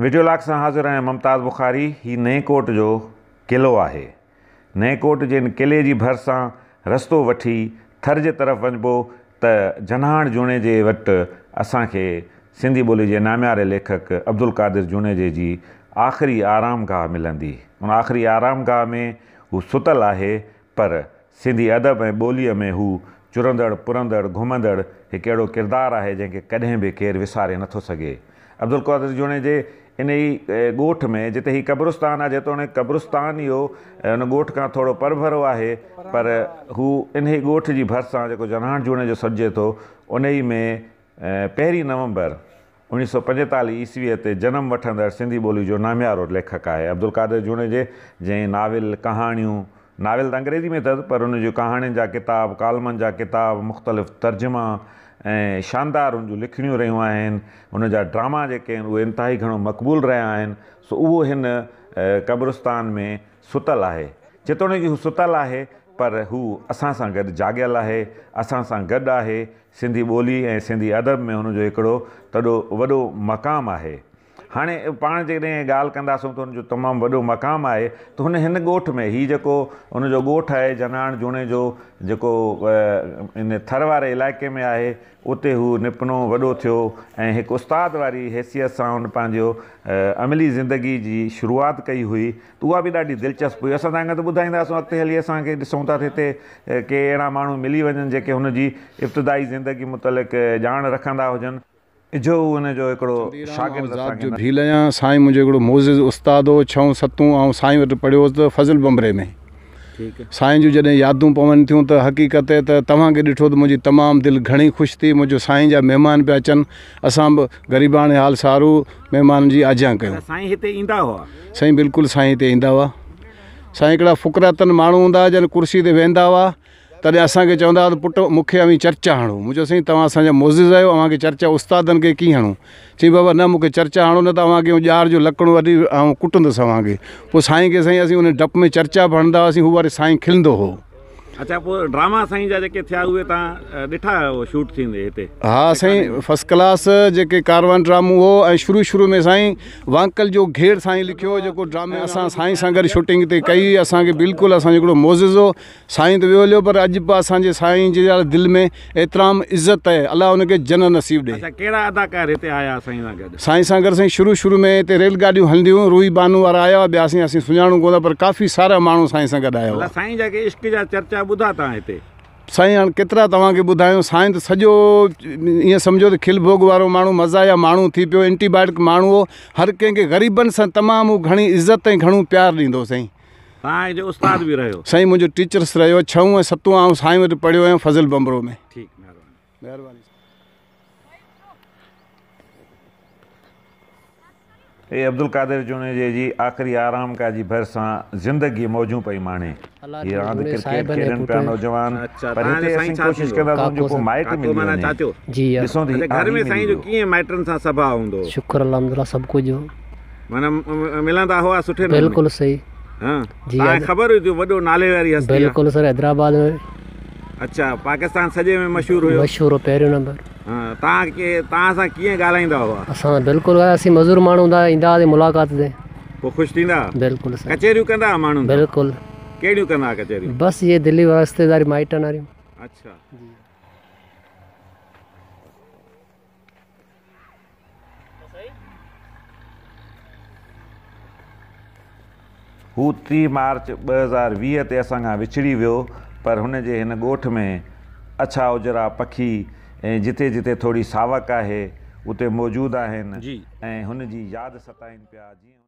video विडियोलाग से हाज़िर आया मुमताज़ बुखारी नए कोट जो किलो आहे नएकोट जे हिन किले जी भरसा रस्तो वी थर के तरफ़ वञिबो त जन्ह जुणे जे असा के सिंधी बोली जे नामिया लेखक अब्दुल कादिर जे जी आख़िरी आराम गाह मिलंदी उन आख़िरी आराम गाह में हू सुतल आहे पर सिंधी अदब ए बोली में हू चुरंदड़ पुरंदड़ घुमंदड़ एक अड़ो किरदार है जंहिंखे कॾहिं भी केर विसारे नो सके अब्दुल कादिर जुणे जे इन ई ॻोठ में जिते हीउ क़ब्रुस्तान आहे जेतोणीक क़ब्रुस्तान इहो हुन ॻोठ खां थोरो पर भरियो आहे पर हू इन ई ॻोठ जी भरिसां जेको जनाण जूण जो सॾिजे थो उन ई में पहिरीं नवंबर उणिवीह सौ पंजेतालीह ईस्वीअ ते जनमु वठंदड़ सिंधी ॿोली जो नामियारो लेखक आहे अब्दुल कादिर जूण जे जंहिं नाविल कहाणियूं नाविल त अंग्रेज़ी में अथसि पर हुन जूं कहाणियुनि जा किताब कालमनि जा किताब मुख़्तलिफ़ तर्जुमा ऐं शानदार हुन जूं लिखणियूं रहियूं आहिनि हुन जा ड्रामा जेके आहिनि उहे इनताई घणो मक़बूल रहिया आहिनि सो उहो हिन कब्रिस्तान में सुतल आहे जेतोणीकि हू सुतल आहे पर हू असां सां गॾु जाॻियल आहे असां सां गॾु आहे सिंधी ॿोली ऐं सिंधी अदब में हुनजो हिकिड़ो तॾो वॾो मक़ामु आहे हाणे पाण जॾहिं ॻाल्हि कंदासूं त हुनजो तमामु वॾो मक़ाम आहे त हुन हिन ॻोठ में हीउ जेको हुनजो ॻोठु आहे जनाण जुणे जो जेको इन थर वारे इलाइक़े में आहे उते हू निपनो वॾो थियो ऐं हिकु उस्ताद वारी हैसियत सां हुन पंहिंजो अमली ज़िंदगी जी शुरूआति कई हुई त उहा बि ॾाढी दिलचस्प हुई असां तव्हांखे त ॿुधाईंदासीं अॻिते हली असांखे ॾिसूं था त हिते के अहिड़ा माण्हू मिली वञनि जेके हुनजी इब्तिदाई ज़िंदगी मुतलिक़ ॼाण रखंदा हुजनि रात जो बिल आहियां साईं मुंहिंजो हिकिड़ो मोज़ उस्तादु हुओ छहो सतूं ऐं साईं वटि पढ़ियो फज़िल बम्बरे में साईं जूं जॾहिं यादूं पवनि थियूं त हक़ीक़त त तव्हांखे ॾिठो त मुंहिंजी तमामु दिलि घणी ख़ुशि थी मुंहिंजो साईं जा महिमान पिया अचनि असां बि हाल सारू महिमाननि जी आज्ञा कयूं बिल्कुलु साईं हिते ईंदा हुआ साईं हिकिड़ा फ़ुकरातनि माण्हू हूंदा हुआ कुर्सी ते वेंदा हुआ तॾहिं असांखे चवंदा हुआ त पुटु मूंखे अवी चर्चा हणो मुंहिंजो साईं तव्हां असांजा मोज़िज़ आहियो अव्हांखे चर्चा उस्तादनि खे कीअं हणो चई बाबा न मूंखे चर्चा हणो न त अव्हांखे ॼार जो लकिड़ो वॾी ऐं कुटंदुसि अव्हांखे पोइ साईं खे साईं असीं उन डप में चर्चा बि हणंदा हुआसीं हू वरी साईं खिलंदो हुओ अच्छा पोइ ड्रामा साईं जा जेके थिया उहे तव्हां ॾिठा शूट थींदे हिते हा साईं फस्ट क्लास जेके कारवान ड्रामो हो शुरू शुरू में साईं वांकल जो घेर साईं लिखियो जेको ड्रामे असा साईं सां शूटिंग हिते कई असांखे बिल्कुलु असांजो हिकिड़ो मोज़िज़ो साईं त वियो हलियो पर अॼु बि असांजे साईं जे दिलि में एतिराम इज़्ज़त है अलाह उनके जन नसीब ॾे अच्छा, कहिड़ा अदाकार हिते आया साईं सां साईं सां साईं शुरू शुरू में हिते रेलगाॾियूं हलंदियूं रूई बानू वारा आया हुआ ॿिया असीं असीं पर काफ़ी सारा माण्हू साईं सां आया साईं जा इश्क जा चर्चा साईं हाणे केतिरा तव्हांखे ॿुधायो साईं त सॼो ईअं सम्झो त खिल भोग वारो माण्हू मज़ा या माण्हू थी पियो एंटीबायोटिक माण्हू हो हर कंहिंखे ग़रीबनि सां तमामु घणी इज़त ऐं घणो प्यारु ॾींदो साईं साईं मुंहिंजो टीचर्स रहियो छहों ऐं सतूं आऊं साईं वटि पढ़ियो आहियां फज़िल बम्बरो में ये अब्दुल कादिर जोने जे जी आखिरी आराम का जी भर सा जिंदगी मौजू पई माने ये रात क्रिकेट के रन का नौजवान पर ये सही कोशिश कर रहा हूं जो माइक में मिलना घर में सही जो की माइटन सा सभा होंदो शुक्र अल्लाह अल्हम्दुलिल्लाह सब कुछ माने मिलांदा सुठे बिल्कुल सही जी खबर हो जो नाले वाली हस्ती सर हैदराबाद में अच्छा पाकिस्तान में नंबर हाँ, तव्हां कीअं तव्हां सां कीअं ॻाल्हाईंदा हुआ असां बिल्कुलु असीं मज़ूर माण्हू हूंदा ईंदा हुआसीं मुलाक़ात ते पोइ ख़ुशि थींदा बिल्कुलु कचहरियूं कंदा हुआ माण्हू बिल्कुलु कंदा हुआ कचहरियूं बसि दिल्ली रिश्तेदारी माइटनि वारियूं अच्छा हू टी मार्च ॿ हज़ार वीह ते असांखां विछड़ी वियो पर हुन जे हिन ॻोठ में अछा उजरा पखी ऐं जिते जिते थोरी सावक आहे उते मौजूदु आहिनि ऐं जी, यादि सताइनि पिया जीअं